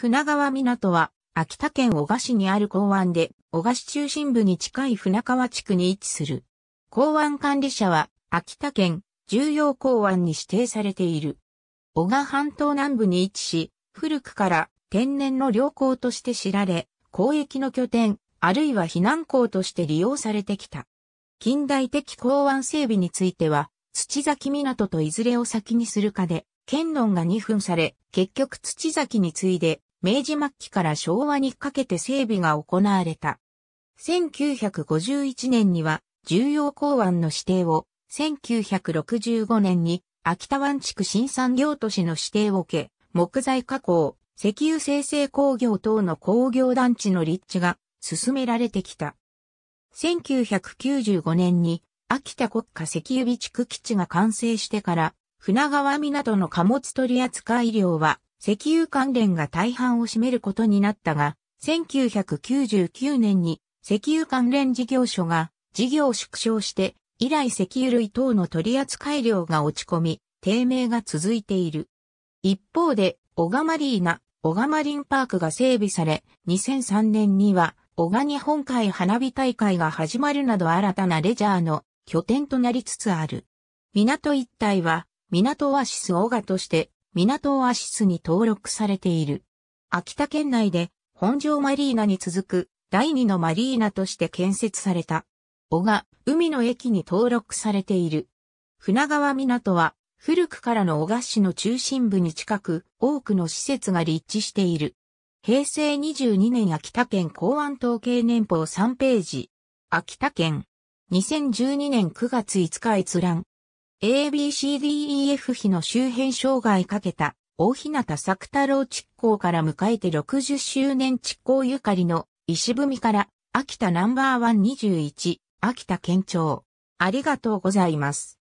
船川港は、秋田県小賀市にある港湾で、小賀市中心部に近い船川地区に位置する。港湾管理者は、秋田県重要港湾に指定されている。小賀半島南部に位置し、古くから天然の良港として知られ、交易の拠点、あるいは避難港として利用されてきた。近代的港湾整備については、土崎港といずれを先にするかで、県論が2分され、結局土崎に次いで、明治末期から昭和にかけて整備が行われた。1951年には重要港湾の指定を、1965年に秋田湾地区新産業都市の指定を受け、木材加工、石油生成工業等の工業団地の立地が進められてきた。1995年に秋田国家石油備蓄基地が完成してから、船川港の貨物取扱量は石油関連が大半を占めることになったが、1999年に石油関連事業所が事業を縮小して、以来石油類等の取扱量が落ち込み、低迷が続いている。一方で、オガマリーナ、オガマリンパークが整備され、2003年には、オガ日本海花火大会が始まるなど新たなレジャーの拠点となりつつある。港一帯は、港オアシスオガとして、港オアシスに登録されている。秋田県内で本庄マリーナに続く第二のマリーナとして建設された。小が海の駅に登録されている。船川港は古くからの小賀市の中心部に近く多くの施設が立地している。平成22年秋田県公安統計年報3ページ。秋田県。2012年9月5日閲覧。ABCDEF 比の周辺障害かけた、大日向作太郎築港から迎えて60周年築港ゆかりの石踏みから、秋田ナンバーワン21、秋田県庁。ありがとうございます。